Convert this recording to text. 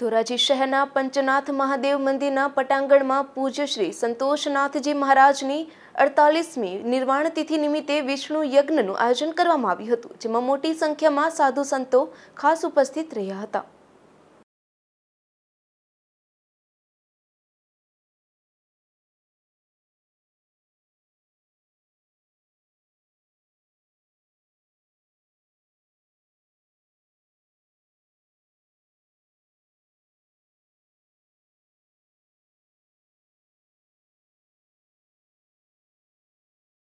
ધોરાજી શહેરના પંચનાથ મહાદેવ મંદિરના પટાંગણમાં પૂજ્ય શ્રી સંતોષનાથજી મહારાજની અડતાલીસમી નિર્વાણ તિથિ નિમિત્તે વિષ્ણુ યજ્ઞનું આયોજન કરવામાં આવ્યું હતું જેમાં મોટી સંખ્યામાં સાધુ સંતો ખાસ ઉપસ્થિત રહ્યા હતા